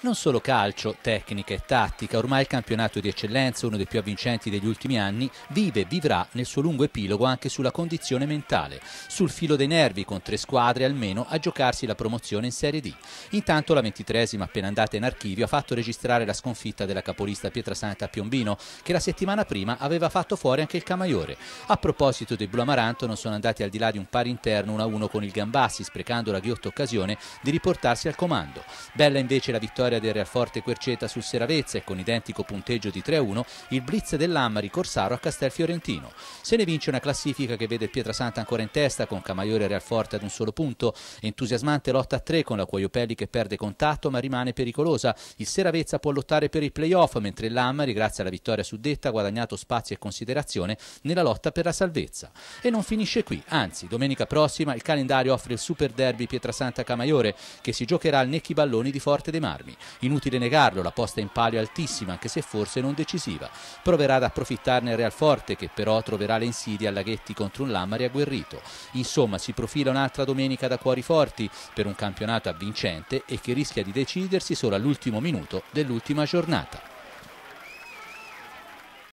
Non solo calcio, tecnica e tattica, ormai il campionato di eccellenza, uno dei più avvincenti degli ultimi anni, vive e vivrà nel suo lungo epilogo anche sulla condizione mentale, sul filo dei nervi con tre squadre almeno a giocarsi la promozione in Serie D. Intanto la ventitresima appena andata in archivio ha fatto registrare la sconfitta della capolista Pietrasanta a Piombino che la settimana prima aveva fatto fuori anche il Camaiore. A proposito dei Blu Amaranto non sono andati al di là di un pari interno 1-1 con il Gambassi sprecando la ghiotta occasione di riportarsi al comando. Bella invece la vittoria vittoria del Forte Querceta sul Seravezza e con identico punteggio di 3-1, il blitz dell'Ammari Corsaro a Castel Fiorentino. Se ne vince una classifica che vede il Pietrasanta ancora in testa con Camaiore e Real Forte ad un solo punto, entusiasmante lotta a tre con la Cuoiopelli che perde contatto ma rimane pericolosa. Il Seravezza può lottare per i playoff mentre l'Ammari, grazie alla vittoria suddetta, ha guadagnato spazio e considerazione nella lotta per la salvezza. E non finisce qui, anzi, domenica prossima il calendario offre il Super Derby Pietrasanta-Camaiore che si giocherà al Necchi Balloni di Forte dei Marmi. Inutile negarlo, la posta in palio è altissima, anche se forse non decisiva. Proverà ad approfittarne il Real Forte, che però troverà le insidie a Laghetti contro un Lammari agguerrito. Insomma, si profila un'altra domenica da cuori forti per un campionato avvincente e che rischia di decidersi solo all'ultimo minuto dell'ultima giornata.